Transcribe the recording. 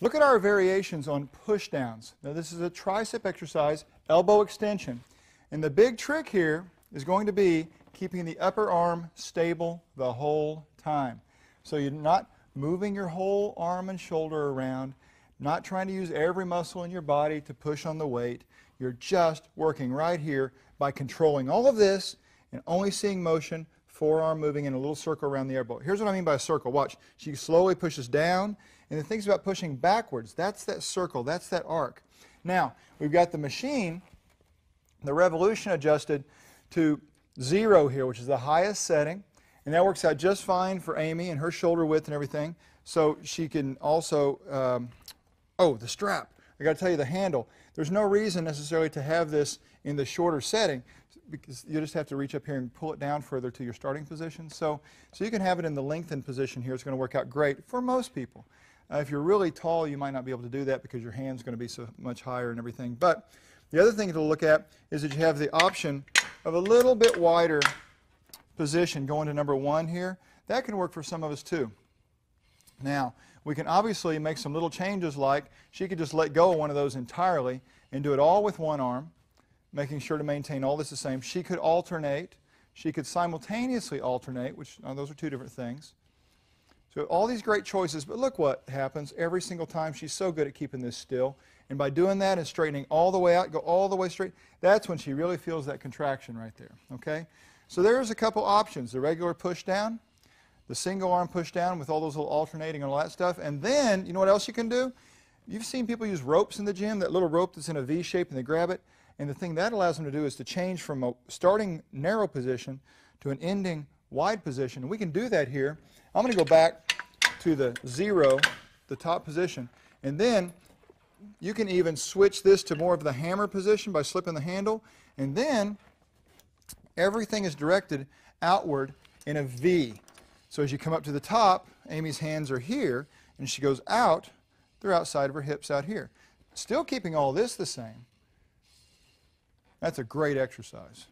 Look at our variations on pushdowns. Now this is a tricep exercise, elbow extension. And the big trick here is going to be keeping the upper arm stable the whole time. So you're not moving your whole arm and shoulder around, not trying to use every muscle in your body to push on the weight. You're just working right here by controlling all of this and only seeing motion forearm moving in a little circle around the elbow. Here's what I mean by a circle. Watch. She slowly pushes down, and then thinks about pushing backwards. That's that circle. That's that arc. Now, we've got the machine, the revolution adjusted to zero here, which is the highest setting. And that works out just fine for Amy and her shoulder width and everything. So she can also, um, oh, the strap. I got to tell you, the handle. There's no reason necessarily to have this in the shorter setting because you just have to reach up here and pull it down further to your starting position. So, so you can have it in the lengthened position here. It's going to work out great for most people. Uh, if you're really tall, you might not be able to do that because your hand's going to be so much higher and everything. But the other thing to look at is that you have the option of a little bit wider position going to number one here. That can work for some of us too. Now, we can obviously make some little changes like she could just let go of one of those entirely and do it all with one arm making sure to maintain all this the same. She could alternate. She could simultaneously alternate, which oh, those are two different things. So all these great choices, but look what happens every single time. She's so good at keeping this still. And by doing that and straightening all the way out, go all the way straight, that's when she really feels that contraction right there, okay? So there's a couple options, the regular push down, the single arm push down with all those little alternating and all that stuff. And then, you know what else you can do? You've seen people use ropes in the gym, that little rope that's in a V shape and they grab it. And the thing that allows them to do is to change from a starting narrow position to an ending wide position. And we can do that here. I'm going to go back to the zero, the top position. And then you can even switch this to more of the hammer position by slipping the handle. And then everything is directed outward in a V. So as you come up to the top, Amy's hands are here, and she goes out, they're outside of her hips out here. Still keeping all this the same, that's a great exercise.